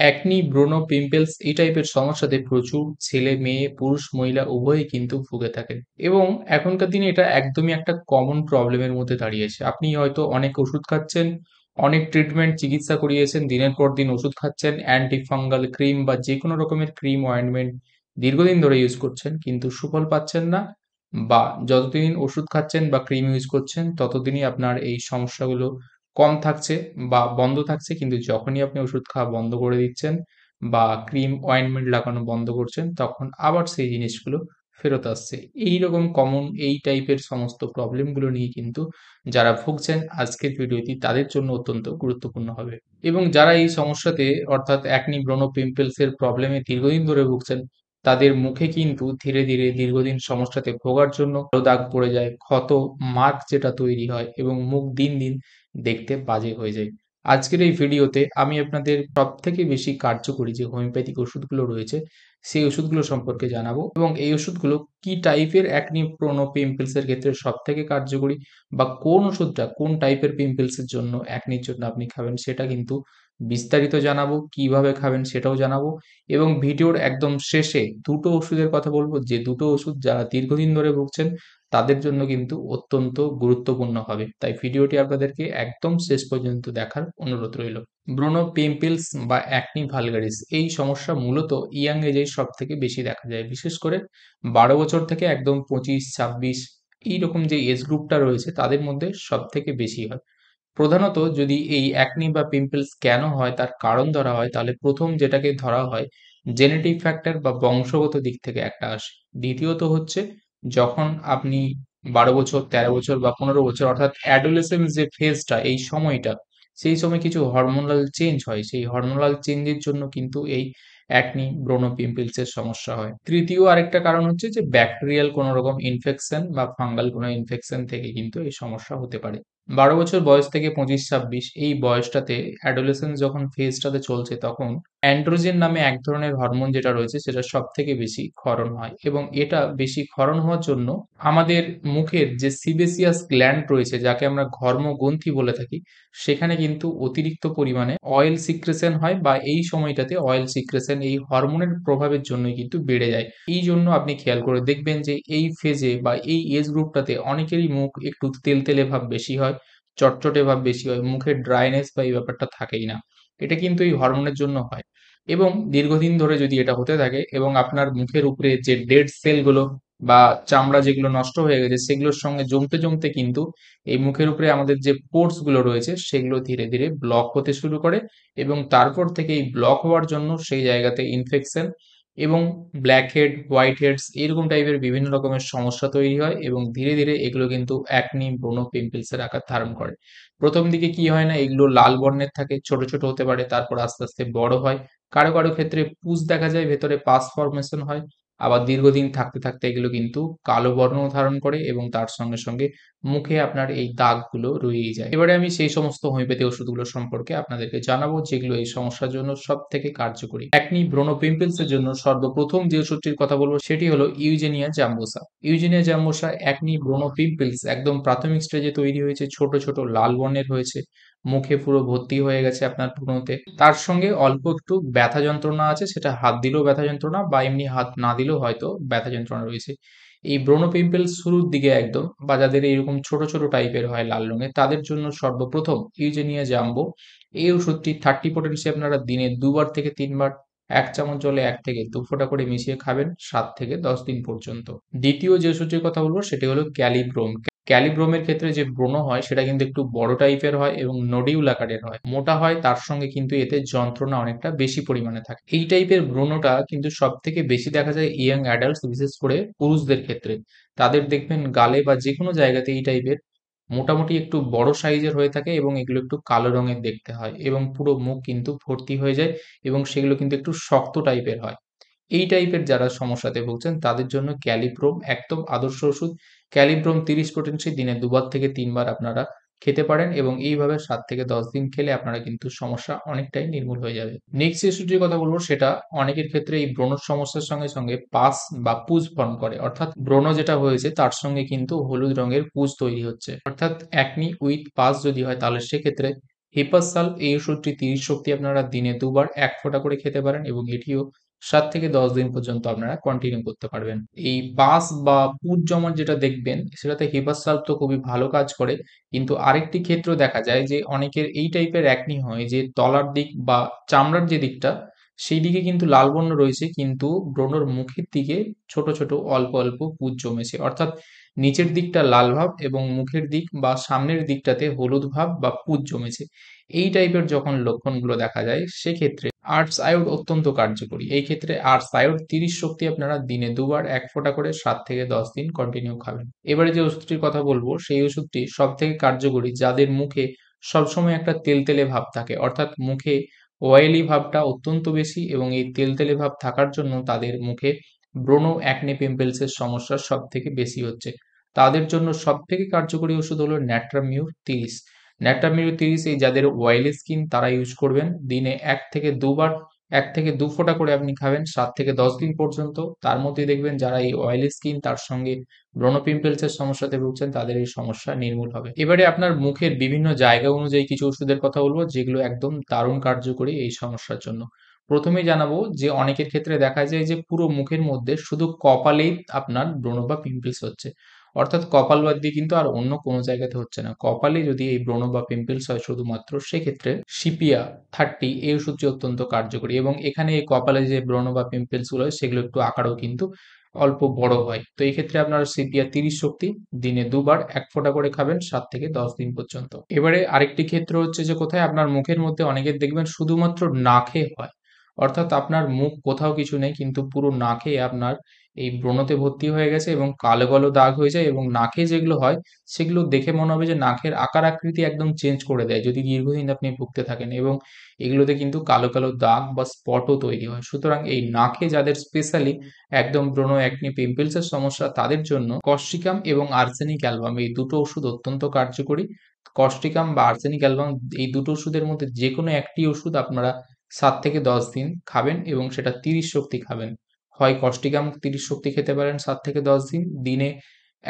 acne ব্রোনো পিম্পেলস এই টাইপের সমস্যাতে প্রচুর ছেলে মেয়ে পুরুষ মহিলা উভয়ে কিন্তু ভুগে থাকেন এবং এখনকার দিনে এটা একদমই একটা কমন প্রবলেমের মধ্যে দাঁড়িয়েছে আপনি হয়তো অনেক ওষুধ খাচ্ছেন অনেক ট্রিটমেন্ট চিকিৎসা করিয়েছেন দিনের পর দিন ওষুধ খাচ্ছেন অ্যান্টিফাঙ্গাল ক্রিম বা যে কোনো রকমের ক্রিম অয়েন্টমেন্ট দীর্ঘদিন ধরে ইউজ করছেন কিন্তু সুফল পাচ্ছেন না বা যতদিন ওষুধ খাচ্ছেন বা ক্রিম ইউজ করছেন ততদিনই আপনার এই সমস্যাগুলো কম থাকছে বা বন্ধ থাকছে কিন্তু যখনই আপনি ওষুধ খাওয়া বন্ধ করে দিচ্ছেন বা ক্রিম অয়েন্টমেন্ট লাগানো বন্ধ করছেন তখন আবার সেই জিনিসগুলো ফেরত আসছে এই রকম কমন এই টাইপের সমস্ত প্রবলেমগুলো নিয়ে কিন্তু যারা ভুগছেন আজকের ভিডিওটি তাদের জন্য অত্যন্ত গুরুত্বপূর্ণ হবে এবং যারা এই সমস্যাতে অর্থাৎ অ্যাকনি ব্রণ পিম্পলসের প্রবলেমে দীর্ঘদিন ধরে ভুগছেন তাদের মুখে কিন্তু ধীরে ধীরে দীর্ঘদিন সমস্যাতে ভোগার জন্য দাগ পড়ে যায় ক্ষত মার্ক যেটা তৈরি হয় এবং মুখ দিন দিন দেখতে বাজে হয়ে যায় আজকের এই ভিডিওতে আমি আপনাদের সব থেকে বেশি কার্যকরী যে হোমিওপ্যাথিক ওষুধগুলো রয়েছে সেই ওষুধগুলো সম্পর্কে জানাবো এবং এই ওষুধগুলো কি টাইপের অ্যাকনি প্রোনো পিম্পলসের ক্ষেত্রে সব থেকে কার্যকরী বা কোন ওষুধটা কোন টাইপের পিম্পলসের জন্য একনির জন্য আপনি খাবেন সেটা কিন্তু বিস্তারিত জানাবো কিভাবে খাবেন সেটাও জানাবো এবং ভিডিওর একদম শেষে দুটো ওষুধের কথা বলবো যে দুটো ওষুধ যারা দীর্ঘদিন ধরে ভুগছেন তাদের জন্য কিন্তু অত্যন্ত গুরুত্বপূর্ণ হবে তাই ভিডিওটি আপনাদেরকে একদম শেষ পর্যন্ত দেখার অনুরোধ রইল ব্রোনো পিম্পলস বা অ্যাকনি ভালগারিস এই সমস্যা মূলত ইয়াং এজের সব থেকে বেশি দেখা যায় বিশেষ করে বারো বছর থেকে একদম পঁচিশ ছাব্বিশ এইরকম যে এজ গ্রুপটা রয়েছে তাদের মধ্যে সব থেকে বেশি হয় প্রধানত যদি এই অ্যাকনি বা পিম্পলস কেন হয় তার কারণ ধরা হয় তাহলে প্রথম যেটাকে ধরা হয় জেনেটিক ফ্যাক্টর বা বংশগত দিক থেকে একটা আসে দ্বিতীয়ত হচ্ছে যখন আপনি বারো বছর তেরো বছর বা পনেরো বছর অর্থাৎ অ্যাডোলেসেন্স যে ফেজটা এই সময়টা সেই সময় কিছু হরমোনাল চেঞ্জ হয় সেই হরমোনাল চেঞ্জের জন্য কিন্তু এই অ্যাকনি ব্রোনো পিম্পলসের সমস্যা হয় তৃতীয় আরেকটা কারণ হচ্ছে যে ব্যাকটেরিয়াল কোনো রকম ইনফেকশন বা ফাঙ্গাল কোনো ইনফেকশন থেকে কিন্তু এই সমস্যা হতে পারে বারো বছর বয়স থেকে পঁচিশ ছাব্বিশ এই বয়সটাতে অ্যাডোলেসেন্স যখন ফেজটাতে চলছে তখন অ্যান্ড্রোজেন নামে এক ধরনের হরমোন যেটা রয়েছে সেটা সব থেকে বেশি ক্ষরণ হয় এবং এটা বেশি ক্ষরণ হওয়ার জন্য আমাদের মুখের যে সিবেসিয়াস গ্ল্যান্ড রয়েছে যাকে আমরা ঘর্মগ্রন্থি বলে থাকি সেখানে কিন্তু অতিরিক্ত পরিমাণে অয়েল সিক্রেশন হয় বা এই সময়টাতে অয়েল সিক্রেশন এই হরমোনের প্রভাবের জন্যই কিন্তু বেড়ে যায় এই জন্য আপনি খেয়াল করে দেখবেন যে এই ফেজে বা এই এজ গ্রুপটাতে অনেকেরই মুখ একটু তেল তেলে ভাব বেশি হয় চটচটে ভাব বেশি হয় মুখের ড্রাইনেস বা এই ব্যাপারটা থাকেই না এটা কিন্তু এই হরমোনের জন্য হয় এবং দীর্ঘদিন ধরে যদি এটা হতে থাকে এবং আপনার মুখের উপরে যে ডেড সেলগুলো বা চামড়া যেগুলো নষ্ট হয়ে গেছে সেগুলোর সঙ্গে জমতে জমতে কিন্তু এই মুখের উপরে আমাদের যে পোর্টস গুলো রয়েছে সেগুলো ধীরে ধীরে ব্লক হতে শুরু করে এবং তারপর থেকে এই ব্লক হওয়ার জন্য সেই জায়গাতে ইনফেকশন এবং ব্ল্যাক হেড হোয়াইট হেডস এরকম টাইপের বিভিন্ন রকমের সমস্যা তৈরি হয় এবং ধীরে ধীরে এগুলো কিন্তু অ্যাকনি ব্রণ পিম্পলসের আকার ধারণ করে প্রথম দিকে কি হয় না এগুলো লাল বর্ণের থাকে ছোট ছোট হতে পারে তারপর আস্তে আস্তে বড় হয় কারো কারো ক্ষেত্রে পুজ দেখা যায় ভেতরে পাস ফর্মেশন হয় আবার দীর্ঘদিন থাকতে থাকতে এগুলো কিন্তু কালো বর্ণও ধারণ করে এবং তার সঙ্গে সঙ্গে মুখে আপনার এই দাগগুলো রয়েই যায় এবারে আমি সেই সমস্ত হোমিওপ্যাথি ওষুধগুলো সম্পর্কে আপনাদেরকে জানাবো যেগুলো এই সমস্যার জন্য সব থেকে কার্যকরী একনি ব্রণ পিম্পলস এর জন্য সর্বপ্রথম যে ওষুধটির কথা বলবো সেটি হলো Eugenia jambosa Eugenia jambosa acne ব্রণ পিম্পলস একদম প্রাথমিক স্টেজে তৈরি হয়েছে ছোট ছোট লাল বর্ণের হয়েছে মুখে পুরো ভর্তি হয়ে গেছে আপনার পুরোতে তার সঙ্গে অল্প একটু ব্যথা যন্ত্রণা আছে সেটা হাত দিলেও ব্যথা যন্ত্রণা বা এমনি হাত না দিলেও হয়তো ব্যথা যন্ত্রণা রয়েছে এই ব্রোনো পিম্পল শুরুর দিকে একদম বা যাদের এইরকম ছোট ছোট টাইপের হয় লাল রঙের তাদের জন্য সর্বপ্রথম ইউজেনিয়া জাম্বো এই ওষুধটি থার্টি পটেন্সি আপনারা দিনে দুবার থেকে তিনবার এক চামচ জলে এক থেকে দু ফোটা করে মিশিয়ে খাবেন সাত থেকে দশ দিন পর্যন্ত দ্বিতীয় যে ওষুধের কথা বলবো সেটি হলো ক্যালিব্রোম ক্যালিব্রোমের ক্ষেত্রে যে ব্রণ হয় সেটা কিন্তু একটু বড় টাইপের হয় এবং নডিউল আকারের হয় মোটা হয় তার সঙ্গে কিন্তু এতে যন্ত্রণা অনেকটা বেশি পরিমাণে থাকে এই টাইপের ব্রণটা কিন্তু সব থেকে বেশি দেখা যায় ইয়াং অ্যাডাল্টস বিশেষ করে পুরুষদের ক্ষেত্রে তাদের দেখবেন গালে বা যে কোনো জায়গাতে এই টাইপের মোটামুটি একটু বড় সাইজের হয়ে থাকে এবং এগুলো একটু কালো রঙের দেখতে হয় এবং পুরো মুখ কিন্তু ভর্তি হয়ে যায় এবং সেগুলো কিন্তু একটু শক্ত টাইপের হয় এই টাইপের যারা সমস্যাতে ভুগছেন তাদের জন্য ক্যালিপ্রোম একদম আদর্শ ওষুধ ক্যালিব্রম তিরিশ প্রোটিনসি দিনে দুবার থেকে তিনবার আপনারা খেতে পারেন এবং এইভাবে সাত থেকে দশ দিন খেলে আপনারা কিন্তু সমস্যা অনেকটাই নির্মূল হয়ে যাবে নেক্সট ইস্যুটির কথা বলবো সেটা অনেকের ক্ষেত্রে এই ব্রণ সমস্যার সঙ্গে সঙ্গে পাস বা পুজ ফর্ম করে অর্থাৎ ব্রণ যেটা হয়েছে তার সঙ্গে কিন্তু হলুদ রঙের পুজ তৈরি হচ্ছে অর্থাৎ একনি উইথ পাস যদি হয় তাহলে সেক্ষেত্রে হিপাসাল এই ওষুধটি তিরিশ শক্তি আপনারা দিনে দুবার এক ফোঁটা করে খেতে পারেন এবং এটিও সাত থেকে দশ দিন পর্যন্ত আপনারা কন্টিনিউ করতে পারবেন এই বাস বা পুট জমার যেটা দেখবেন সেটাতে হিবাস তো খুবই ভালো কাজ করে কিন্তু আরেকটি ক্ষেত্র দেখা যায় যে অনেকের এই টাইপের একনি হয় যে তলার দিক বা চামড়ার যে দিকটা সেই দিকে কিন্তু লাল বর্ণ রয়েছে কিন্তু ব্রণর মুখের দিকে ছোট ছোট অল্প অল্প পুজ জমেছে অর্থাৎ নিচের দিকটা লাল ভাব এবং মুখের দিক বা সামনের দিকটাতে হলুদ ভাব বা পুজ জমেছে এই টাইপের যখন লক্ষণগুলো দেখা যায় সেক্ষেত্রে আর্টস আয়ুর অত্যন্ত কার্যকরী এই ক্ষেত্রে আর্টস আয়োড তিরিশ শক্তি আপনারা দিনে দুবার এক ফোঁটা করে সাত থেকে দশ দিন কন্টিনিউ খাবেন এবারে যে ওষুধটির কথা বলবো সেই ওষুধটি সব থেকে কার্যকরী যাদের মুখে সবসময় একটা তেলতেলে ভাব থাকে অর্থাৎ মুখে অয়েলি ভাবটা অত্যন্ত বেশি এবং এই তেলতেলে ভাব থাকার জন্য তাদের মুখে ব্রোনো অ্যাকনে পিম্পলসের সমস্যা সব থেকে বেশি হচ্ছে তাদের জন্য সব থেকে কার্যকরী ওষুধ হলো ন্যাট্রামিউর তিরিশ ন্যাটামিরো তিরিশ এই যাদের অয়েলি স্কিন তারা ইউজ করবেন দিনে এক থেকে দুবার এক থেকে দু ফোঁটা করে আপনি খাবেন সাত থেকে দশ দিন পর্যন্ত তার মধ্যেই দেখবেন যারা এই অয়েলি স্কিন তার সঙ্গে ব্রণ পিম্পলসের সমস্যাতে ভুগছেন তাদের এই সমস্যা নির্মূল হবে এবারে আপনার মুখের বিভিন্ন জায়গা অনুযায়ী কিছু ওষুধের কথা বলবো যেগুলো একদম দারুণ কার্যকরী এই সমস্যার জন্য প্রথমে জানাবো যে অনেকের ক্ষেত্রে দেখা যায় যে পুরো মুখের মধ্যে শুধু কপালেই আপনার ব্রণ বা পিম্পলস হচ্ছে অর্থাৎ কপাল বাদ দিয়ে কিন্তু আর অন্য কোনো জায়গাতে হচ্ছে না কপালে যদি এই ব্রণ বা পিম্পলস হয় শুধুমাত্র সেক্ষেত্রে সিপিয়া থার্টি এই ওষুধটি অত্যন্ত কার্যকরী এবং এখানে এই কপালে যে ব্রণ বা পিম্পলসগুলো হয় সেগুলো একটু আকারও কিন্তু অল্প বড় হয় তো এই ক্ষেত্রে আপনার সিপিয়া তিরিশ শক্তি দিনে দুবার এক ফোঁটা করে খাবেন সাত থেকে দশ দিন পর্যন্ত এবারে আরেকটি ক্ষেত্র হচ্ছে যে কোথায় আপনার মুখের মধ্যে অনেকের দেখবেন শুধুমাত্র নাকে হয় অর্থাৎ আপনার মুখ কোথাও কিছু নেই কিন্তু পুরো নাকে আপনার এই ব্রণতে ভর্তি হয়ে গেছে এবং কালো কালো দাগ হয়ে যায় এবং নাকে যেগুলো হয় সেগুলো দেখে মনে হবে যে নাকের আকার আকৃতি একদম চেঞ্জ করে দেয় যদি দীর্ঘদিন আপনি ভুগতে থাকেন এবং এগুলোতে কিন্তু কালো কালো দাগ বা স্পটও তৈরি হয় সুতরাং এই নাকে যাদের স্পেশালি একদম ব্রণ অ্যাকনি পিম্পলসের সমস্যা তাদের জন্য কস্টিকাম এবং আর্সেনিক অ্যালবাম এই দুটো ওষুধ অত্যন্ত কার্যকরী কস্টিকাম বা আর্সেনিক অ্যালবাম এই দুটো ওষুধের মধ্যে যে কোনো একটি ওষুধ আপনারা সাত থেকে দশ দিন খাবেন এবং সেটা তিরিশ শক্তি খাবেন হয় মুখ তিরিশ শক্তি খেতে পারেন সাত থেকে দশ দিন দিনে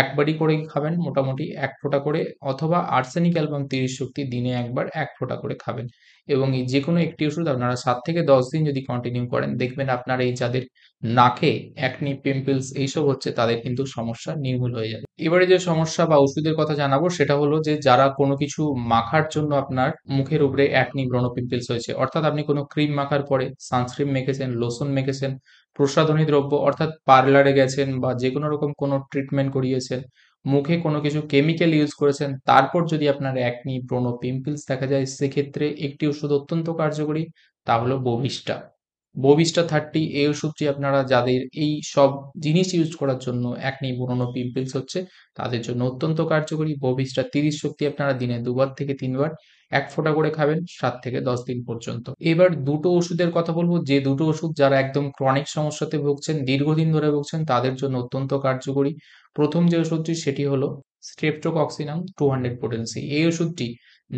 একবারই করে খাবেন মোটামুটি এক ফোঁটা করে অথবা আর্সেনিক অ্যালবাম তিরিশ শক্তি দিনে একবার এক ফোঁটা করে খাবেন এবং এই যে কোনো একটি ওষুধ আপনারা সাত থেকে দশ দিন যদি কন্টিনিউ করেন দেখবেন আপনার এই যাদের নাকে অ্যাকনি পিম্পলস এইসব হচ্ছে তাদের কিন্তু সমস্যা নির্মূল হয়ে যাবে এবারে যে সমস্যা বা ওষুধের কথা জানাবো সেটা হলো যে যারা কোনো কিছু মাখার জন্য আপনার মুখের উপরে একনি ব্রণ পিম্পলস হয়েছে অর্থাৎ আপনি কোনো ক্রিম মাখার পরে সানস্ক্রিম মেখেছেন লোশন মেখেছেন প্রসাধনী দ্রব্য অর্থাৎ পার্লারে গেছেন বা যে কোনো রকম কোনো ট্রিটমেন্ট করিয়েছেন মুখে কোনো কিছু কেমিক্যাল ইউজ করেছেন তারপর যদি আপনার অ্যাকনি ব্রণ পিম্পলস দেখা যায় সেক্ষেত্রে একটি ওষুধ অত্যন্ত কার্যকরী তা হলো বভিষ্টা ববিস্টা থার্টি এ ওষুধটি আপনারা যাদের এই সব জিনিস ইউজ করার জন্য একনি পুরোনো পিম্পলস হচ্ছে তাদের জন্য অত্যন্ত কার্যকরী ববিস্টা তিরিশ শক্তি আপনারা দিনে দুবার থেকে তিনবার এক ফোঁটা করে খাবেন সাত থেকে দশ দিন পর্যন্ত এবার দুটো ওষুধের কথা বলবো যে দুটো ওষুধ যারা একদম ক্রনিক সমস্যাতে ভুগছেন দীর্ঘদিন ধরে ভুগছেন তাদের জন্য অত্যন্ত কার্যকরী প্রথম যে ওষুধটি সেটি হলো স্ট্রেপটোকক্সিনাম টু হান্ড্রেড পোটেন্সি এই ওষুধটি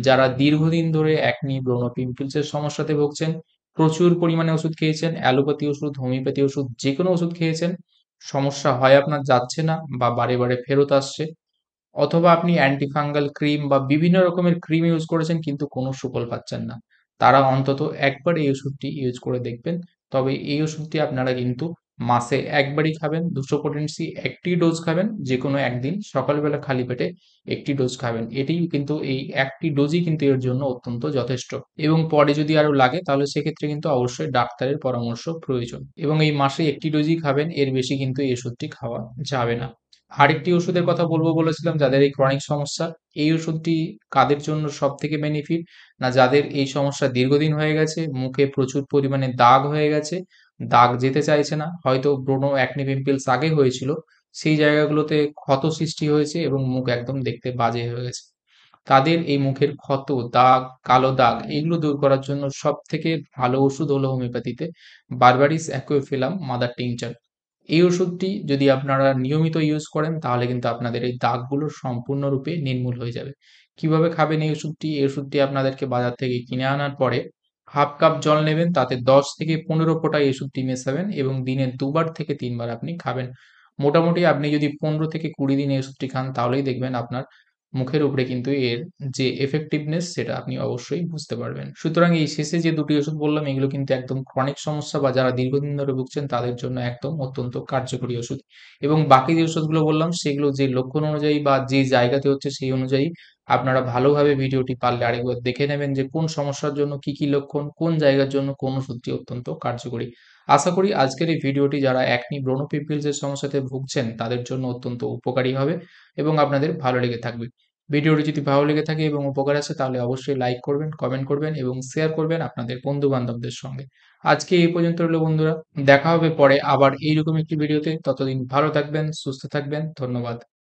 যারা দীর্ঘদিন ধরে একনি ব্রণ পিম্পলসের সমস্যাতে ভুগছেন প্রচুর পরিমাণে ওষুধ খেয়েছেন অ্যালোপ্যাথি ওষুধ হোমিওপ্যাথি ওষুধ যে কোনো ওষুধ খেয়েছেন সমস্যা হয় আপনার যাচ্ছে না বা বারে বারে ফেরত আসছে অথবা আপনি অ্যান্টিফাঙ্গাল ক্রিম বা বিভিন্ন রকমের ক্রিম ইউজ করেছেন কিন্তু কোনো সুফল পাচ্ছেন না তারা অন্তত একবার এই ওষুধটি ইউজ করে দেখবেন তবে এই ওষুধটি আপনারা কিন্তু মাসে একবারই খাবেন দুশো পোটেন্সি একটি ডোজ খাবেন যে কোনো একদিন সকালবেলা খালি পেটে একটি ডোজ খাবেন এটিই কিন্তু এই একটি ডোজই কিন্তু এর জন্য অত্যন্ত যথেষ্ট এবং পরে যদি আরও লাগে তাহলে সেক্ষেত্রে কিন্তু অবশ্যই ডাক্তারের পরামর্শ প্রয়োজন এবং এই মাসে একটি ডোজই খাবেন এর বেশি কিন্তু এই ওষুধটি খাওয়া যাবে না আরেকটি ওষুধের কথা বলবো বলেছিলাম যাদের এই ক্রনিক সমস্যা এই ওষুধটি কাদের জন্য সব থেকে বেনিফিট না যাদের এই সমস্যা দীর্ঘদিন হয়ে গেছে মুখে প্রচুর পরিমাণে দাগ হয়ে গেছে দাগ যেতে চাইছে না হয়তো ব্রোনো অ্যাকনি পিম্পলস আগে হয়েছিল সেই জায়গাগুলোতে ক্ষত সৃষ্টি হয়েছে এবং মুখ একদম দেখতে বাজে হয়ে গেছে তাদের এই মুখের ক্ষত দাগ কালো দাগ এগুলো দূর করার জন্য সব থেকে ভালো ওষুধ হলো হোমিওপ্যাথিতে বারবারিস অ্যাকুয়েফিলাম মাদার টিংচার এই ওষুধটি যদি আপনারা নিয়মিত ইউজ করেন তাহলে কিন্তু আপনাদের এই দাগগুলো সম্পূর্ণরূপে নির্মূল হয়ে যাবে কিভাবে খাবেন এই ওষুধটি এই ওষুধটি আপনাদেরকে বাজার থেকে কিনে আনার পরে হাফ কাপ জল নেবেন তাতে দশ থেকে পনেরো ফোঁটা ওষুধটি মেশাবেন এবং দিনে দুবার থেকে তিনবার আপনি খাবেন মোটামুটি আপনি যদি পনেরো থেকে কুড়ি দিন এই ওষুধটি খান তাহলেই দেখবেন আপনার মুখের উপরে কিন্তু এর যে এফেক্টিভনেস সেটা আপনি অবশ্যই বুঝতে পারবেন সুতরাং এই শেষে যে দুটি ওষুধ বললাম এগুলো কিন্তু একদম ক্রনিক সমস্যা বা যারা দীর্ঘদিন ধরে ভুগছেন তাদের জন্য একদম অত্যন্ত কার্যকরী ওষুধ এবং বাকি যে ওষুধগুলো বললাম সেগুলো যে লক্ষণ অনুযায়ী বা যে জায়গাতে হচ্ছে সেই অনুযায়ী আপনারা ভালোভাবে ভিডিওটি পারলে আরেকবার দেখে নেবেন যে কোন সমস্যার জন্য কি কি লক্ষণ কোন জায়গার জন্য কোন ওষুধটি অত্যন্ত কার্যকরী আশা করি আজকের এই ভিডিওটি যারা একনি এর সমস্যাতে ভুগছেন তাদের জন্য অত্যন্ত উপকারী হবে এবং আপনাদের ভালো লেগে থাকবে ভিডিওটি যদি ভালো লেগে থাকে এবং উপকার আছে তাহলে অবশ্যই লাইক করবেন কমেন্ট করবেন এবং শেয়ার করবেন আপনাদের বন্ধু বান্ধবদের সঙ্গে আজকে এই পর্যন্ত রইল বন্ধুরা দেখা হবে পরে আবার এইরকম একটি ভিডিওতে ততদিন ভালো থাকবেন সুস্থ থাকবেন ধন্যবাদ